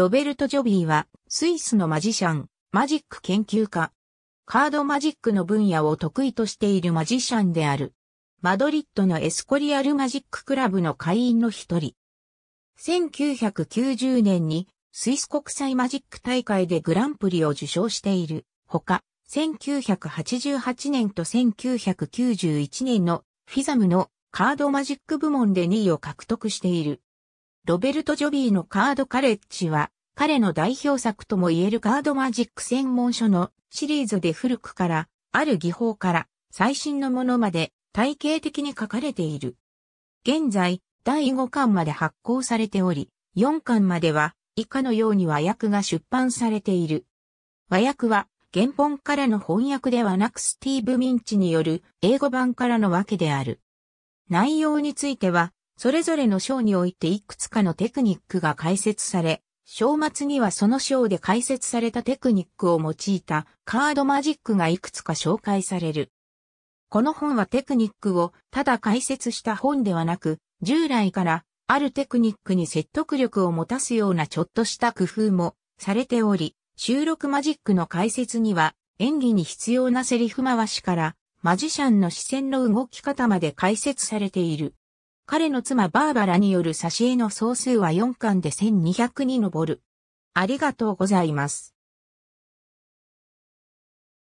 ロベルト・ジョビーは、スイスのマジシャン、マジック研究家。カードマジックの分野を得意としているマジシャンである。マドリッドのエスコリアルマジッククラブの会員の一人。1990年にスイス国際マジック大会でグランプリを受賞している。ほか、1988年と1991年のフィザムのカードマジック部門で2位を獲得している。ロベルト・ジョビーのカードカレッジは、彼の代表作とも言えるカードマジック専門書のシリーズで古くから、ある技法から最新のものまで体系的に書かれている。現在、第5巻まで発行されており、4巻までは以下のように和訳が出版されている。和訳は原本からの翻訳ではなくスティーブ・ミンチによる英語版からのわけである。内容についてはそれぞれの章においていくつかのテクニックが解説され、章末にはその章で解説されたテクニックを用いたカードマジックがいくつか紹介される。この本はテクニックをただ解説した本ではなく、従来からあるテクニックに説得力を持たすようなちょっとした工夫もされており、収録マジックの解説には演技に必要なセリフ回しからマジシャンの視線の動き方まで解説されている。彼の妻バーバラによる挿絵の総数は4巻で1200に上る。ありがとうございます。